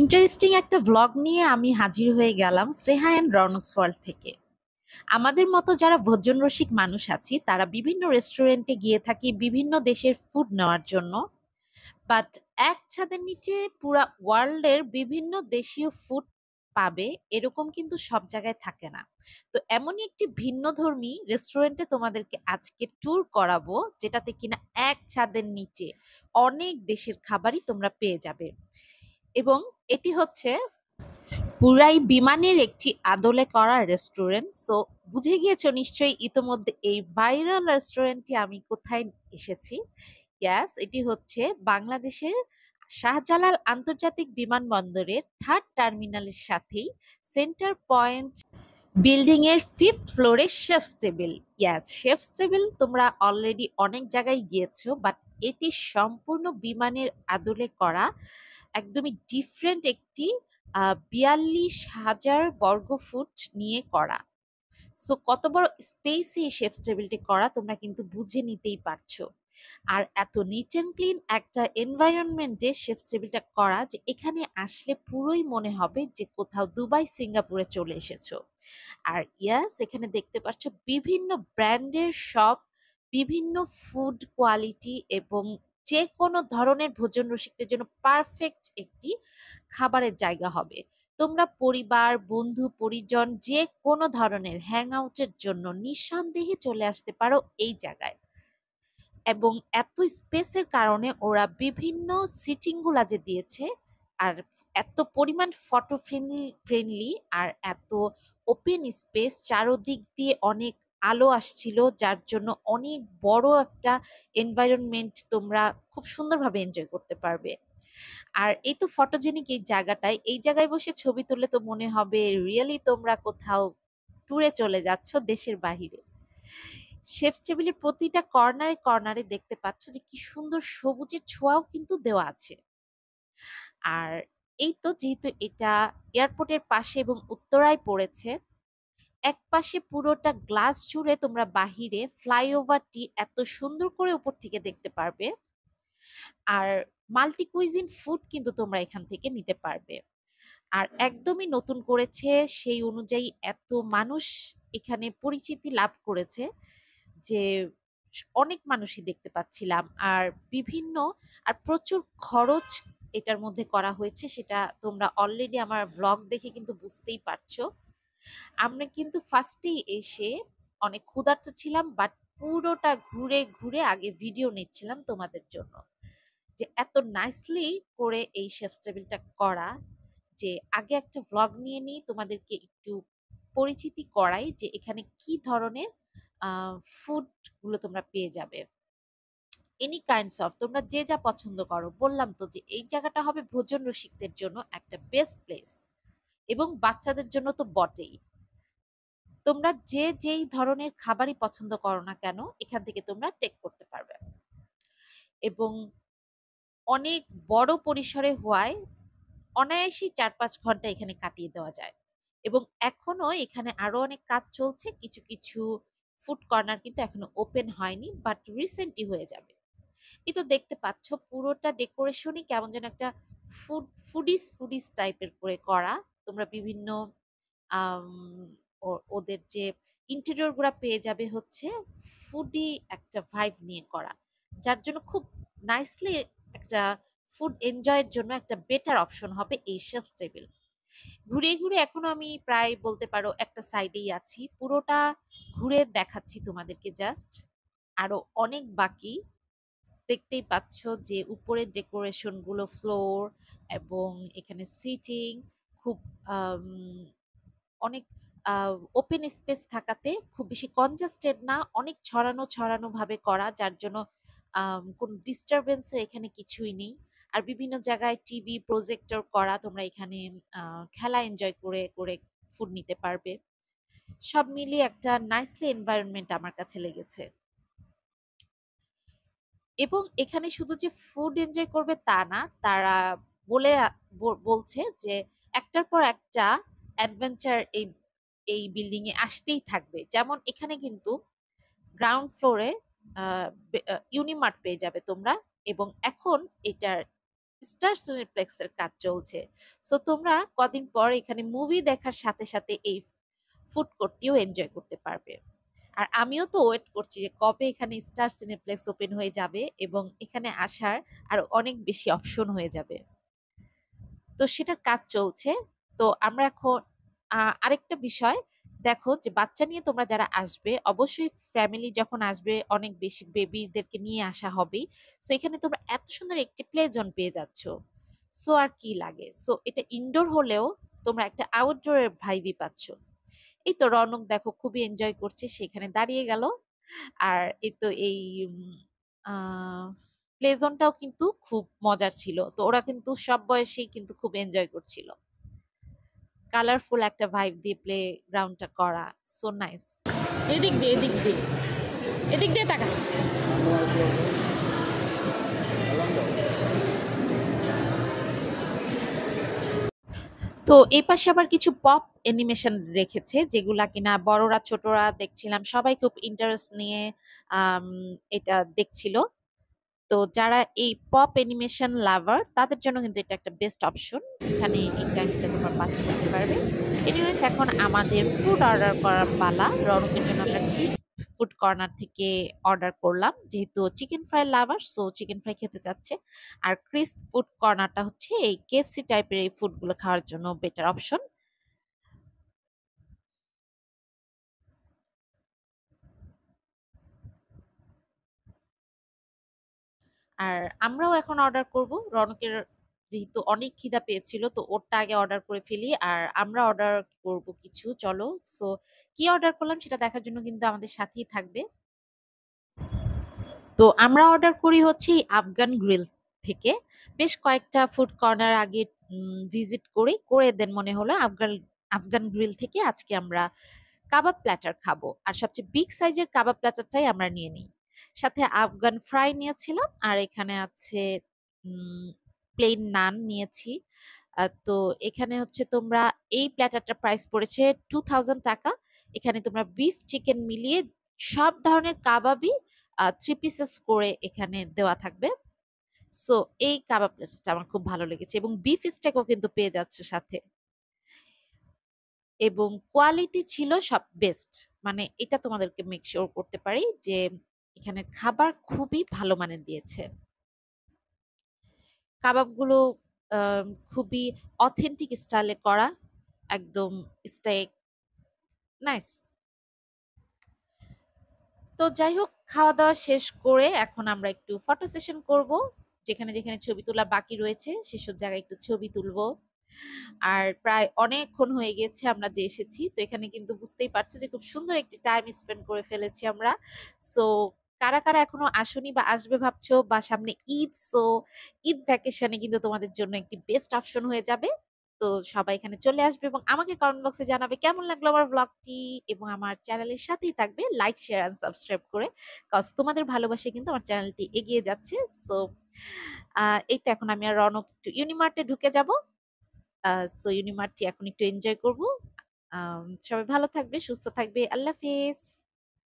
interesting একটা vlog নিয়ে আমি হাজির হয়ে গেলাম শ্রেহা অ্যান্ড রনক্স ওয়ার্ল্ড থেকে আমাদের মতো যারা ভোজন রসিক মানুষ আছি তারা বিভিন্ন রেস্টুরেন্টে গিয়ে থাকি বিভিন্ন দেশের ফুড নেওয়ার জন্য বাট এক ছাদের নিচে পুরা ওয়ার্ল্ডের বিভিন্ন দেশীয় ফুড পাবে এরকম কিন্তু সব জায়গায় থাকে না তো এমনই একটি ভিন্নধর্মী রেস্টুরেন্টে তোমাদেরকে আজকে ট্যুর করাবো যেটাতে কিনা এক ছাদের নিচে অনেক দেশের খাবারই তোমরা পেয়ে যাবে এবং এটি হচ্ছে পুরাই বিমানের একটি আদলে করা রেস্টুরেন্ট সো বুঝে গিয়েছো নিশ্চয়ই ইতোমধ্যে এই ভাইরাল রেস্টুরেন্টটি আমি কোথায় এসেছি ইয়াস এটি হচ্ছে বাংলাদেশের শাহজালাল আন্তর্জাতিক বিমানবন্দরের থার্ড টার্মিনালের সাথেই সেন্টার পয়েন্ট বিল্ডিং এর ফিফথ ফ্লোরে chef's table yes chef's table তোমরা অলরেডি অনেক জায়গায় গিয়েছো বাট এটি সম্পূর্ণ বিমানের আদলে করা একদমই ডিফারেন্ট একটি বিয়াল্লিশ হাজার বর্গ ফুট নিয়ে করা সো কত বড় স্পেসে এই শেফ টেবিলটি করা তোমরা কিন্তু বুঝে নিতেই পারছো আর এত নিট অ্যান্ড ক্লিন একটা এনভায়রনমেন্টে শেফ টেবিলটা করা যে এখানে আসলে পুরোই মনে হবে যে কোথাও দুবাই সিঙ্গাপুরে চলে এসেছো আর ইয়াস এখানে দেখতে পাচ্ছ বিভিন্ন ব্র্যান্ডের সব বিভিন্ন ফুড কোয়ালিটি এবং যে কোনো ধরনের ভোজন রসিকদের জন্য পারফেক্ট একটি খাবারের জায়গা হবে তোমরা পরিবার বন্ধু পরিজন যে কোনো ধরনের হ্যাং আউটের জন্য নিঃসন্দেহে চলে আসতে পারো এই জায়গায় এবং এত স্পেসের কারণে ওরা বিভিন্ন সিটিংগুলা যে দিয়েছে আর এত পরিমাণ ফটো ফ্রেন্ডলি আর এত ওপেন স্পেস চারোদিক দিয়ে অনেক আলো আসছিল যার জন্য অনেক বড় একটা এনভায়রনমেন্ট তোমরা খুব সুন্দরভাবে এনজয় করতে পারবে আর এই তো ফটোজেনিক এই জায়গাটায় এই জায়গায় বসে ছবি তুললে তো মনে হবে রিয়েলি তোমরা কোথাও ট্যুরে চলে যাচ্ছ দেশের বাহিরে শেফস টেবিলের প্রতিটা কর্নারে কর্নারে দেখতে পাচ্ছ যে কি সুন্দর সবুজের ছোঁয়াও কিন্তু দেওয়া আছে আর এই তো যেহেতু এটা এয়ারপোর্টের পাশে এবং উত্তরায় পড়েছে এক পাশে পুরোটা গ্লাস জুড়ে তোমরা বাহিরে ফ্লাইওভারটি এত সুন্দর করে উপর থেকে দেখতে পারবে আর মাল্টি কুইজিন ফুড কিন্তু তোমরা এখান থেকে নিতে পারবে আর একদমই নতুন করেছে সেই অনুযায়ী এত মানুষ এখানে পরিচিতি লাভ করেছে যে অনেক মানুষই দেখতে পাচ্ছিলাম আর বিভিন্ন আর প্রচুর খরচ এটার মধ্যে করা হয়েছে সেটা তোমরা অলরেডি আমার ব্লগ দেখে কিন্তু বুঝতেই পারছো আমরা কিন্তু ফার্স্টেই এসে অনেক ক্ষুধার্ত ছিলাম বাট পুরোটা ঘুরে ঘুরে আগে ভিডিও নিচ্ছিলাম তোমাদের জন্য যে এত নাইসলি করে এই শেফ টেবিলটা করা যে আগে একটা ভ্লগ নিয়ে নিই তোমাদেরকে একটু পরিচিতি করাই যে এখানে কি ধরনের ফুডগুলো তোমরা পেয়ে যাবে এনি কাইন্ডস অফ তোমরা যে যা পছন্দ করো বললাম তো যে এই জায়গাটা হবে ভোজন রসিকদের জন্য একটা বেস্ট প্লেস এবং বাচ্চাদের জন্য তো বটেই তোমরা যে যেই ধরনের খাবারই পছন্দ করো না কেন এখান থেকে তোমরা টেক করতে পারবে এবং অনেক বড় পরিসরে হওয়ায় অনায়াসেই চার পাঁচ ঘন্টা এখানে কাটিয়ে দেওয়া যায় এবং এখনো এখানে আরো অনেক কাজ চলছে কিছু কিছু ফুড কর্নার কিন্তু এখনো ওপেন হয়নি বাট রিসেন্টলি হয়ে যাবে কিন্তু দেখতে পাচ্ছ পুরোটা ডেকোরেশনই কেমন যেন একটা ফুড ফুডিস ফুডিস টাইপের করে করা তোমরা বিভিন্ন ওদের যে ইন্টেরিয়র গুলো পেয়ে যাবে হচ্ছে ফুডি একটা ভাইব নিয়ে করা যার জন্য খুব নাইসলি একটা ফুড এনজয়ের জন্য একটা বেটার অপশন হবে এই শেফ টেবিল ঘুরে ঘুরে এখনো আমি প্রায় বলতে পারো একটা সাইডেই আছি পুরোটা ঘুরে দেখাচ্ছি তোমাদেরকে জাস্ট আরো অনেক বাকি দেখতেই পাচ্ছ যে উপরের ডেকোরেশন গুলো ফ্লোর এবং এখানে সিটিং খুব অনেক ওপেন স্পেস থাকাতে খুব বেশি কনজাস্টেড না অনেক ছড়ানো ছড়ানো ভাবে করা যার জন্য কোনো ডিস্টারবেন্সের এখানে কিছুই নেই আর বিভিন্ন জায়গায় টিভি প্রজেক্টর করা তোমরা এখানে খেলা এনজয় করে করে ফুড নিতে পারবে সব মিলিয়ে একটা নাইসলি এনভায়রনমেন্ট আমার কাছে লেগেছে এবং এখানে শুধু যে ফুড এনজয় করবে তা না তারা বলে বলছে যে একটার পর একটা অ্যাডভেঞ্চার এই এই বিল্ডিং এ আসতেই থাকবে যেমন এখানে কিন্তু গ্রাউন্ড ফ্লোরে ইউনিমার্ট পেয়ে যাবে তোমরা এবং এখন এটার স্টার সিনেপ্লেক্সের কাজ চলছে সো তোমরা কদিন পর এখানে মুভি দেখার সাথে সাথে এই ফুড কোর্টটিও এনজয় করতে পারবে আর আমিও তো ওয়েট করছি যে কবে এখানে স্টার সিনেপ্লেক্স ওপেন হয়ে যাবে এবং এখানে আসার আর অনেক বেশি অপশন হয়ে যাবে তো সেটার কাজ চলছে তো আমরা এখন আরেকটা বিষয় দেখো যে বাচ্চা নিয়ে তোমরা যারা আসবে অবশ্যই ফ্যামিলি যখন আসবে অনেক বেশি বেবিদেরকে নিয়ে আসা হবে সো এখানে তোমরা এত সুন্দর একটি প্লে জোন পেয়ে যাচ্ছ সো আর কি লাগে সো এটা ইনডোর হলেও তোমরা একটা আউটডোরের ভাইবি পাচ্ছ এই তো রনক দেখো খুবই এনজয় করছে সেখানে দাঁড়িয়ে গেল আর এই তো এই আহ প্লে জোনটাও কিন্তু খুব মজার ছিল তো ওরা কিন্তু সব বয়সেই কিন্তু খুব এনজয় করছিল কালারফুল একটা ভাইব দিয়ে প্লে গ্রাউন্ডটা করা সো নাইস এদিক দিয়ে এদিক দিয়ে এদিক দিয়ে টাকা তো এই পাশে আবার কিছু পপ অ্যানিমেশন রেখেছে যেগুলা কিনা বড়রা ছোটরা দেখছিলাম সবাই খুব ইন্টারেস্ট নিয়ে এটা দেখছিল তো যারা এই পপ অ্যানিমেশন লাভার তাদের জন্য কিন্তু এটা একটা বেস্ট অপশন এখানে এটা কিন্তু তোমার পাস করতে পারবে এনিওয়েজ এখন আমাদের ফুড অর্ডার করার পালা রনকের জন্য আমরা ক্রিস্প ফুড কর্নার থেকে অর্ডার করলাম যেহেতু chicken fry lover so chicken fry খেতে চাচ্ছে আর ক্রিস্প ফুড কর্নারটা হচ্ছে এই কেফসি টাইপের এই ফুডগুলো খাওয়ার জন্য বেটার অপশন আর আমরাও এখন অর্ডার করব রনকের যেহেতু অনেক খিদা পেয়েছিল তো ওরটা আগে অর্ডার করে ফেলি আর আমরা অর্ডার করব কিছু চলো সো কি অর্ডার করলাম সেটা দেখার জন্য কিন্তু আমাদের সাথেই থাকবে তো আমরা অর্ডার করি হচ্ছে আফগান গ্রিল থেকে বেশ কয়েকটা ফুড কর্নার আগে ভিজিট করি করে দেন মনে হলো আফগান আফগান গ্রিল থেকে আজকে আমরা কাবাব প্ল্যাটার খাবো আর সবচেয়ে বিগ সাইজের কাবাব প্ল্যাটারটাই আমরা নিয়ে নিই সাথে আফগান ফ্রাই নিয়েছিলাম আর এখানে আছে প্লেন নান নিয়েছি তো এখানে হচ্ছে তোমরা এই প্ল্যাটারটা প্রাইস পড়েছে টু টাকা এখানে তোমরা বিফ চিকেন মিলিয়ে সব ধরনের কাবাবই থ্রি পিসেস করে এখানে দেওয়া থাকবে সো এই কাবাব প্লেসটা আমার খুব ভালো লেগেছে এবং বিফ স্টেকও কিন্তু পেয়ে যাচ্ছে সাথে এবং কোয়ালিটি ছিল সব বেস্ট মানে এটা তোমাদেরকে মেক করতে পারি যে এখানে খাবার খুবই ভালো মানের দিয়েছে কাবাবগুলো খুবই অথেন্টিক স্টাইলে করা একদম স্টেক নাইস তো যাই হোক খাওয়া দাওয়া শেষ করে এখন আমরা একটু ফটো সেশন করব যেখানে যেখানে ছবি তোলা বাকি রয়েছে সেসব জায়গায় একটু ছবি তুলব আর প্রায় অনেকক্ষণ হয়ে গেছে আমরা যে এসেছি তো এখানে কিন্তু বুঝতেই পারছো যে খুব সুন্দর একটি টাইম স্পেন্ড করে ফেলেছি আমরা সো কারা কারা এখনো আসনি বা আসবে ভাবছো বা সামনে ঈদ সো ঈদ ভ্যাকেশনে কিন্তু তোমাদের জন্য একটি বেস্ট অপশন হয়ে যাবে তো সবাই এখানে চলে আসবে এবং আমাকে কমেন্ট বক্সে জানাবে কেমন লাগলো আমার ব্লগটি এবং আমার চ্যানেলের সাথেই থাকবে লাইক শেয়ার অ্যান্ড সাবস্ক্রাইব করে কজ তোমাদের ভালোবাসে কিন্তু আমার চ্যানেলটি এগিয়ে যাচ্ছে সো এই তো এখন আমি আর রনক একটু ইউনিমার্টে ঢুকে যাব সো ইউনিমার্টটি এখন একটু এনজয় করব সবাই ভালো থাকবে সুস্থ থাকবে আল্লাহ হাফেজ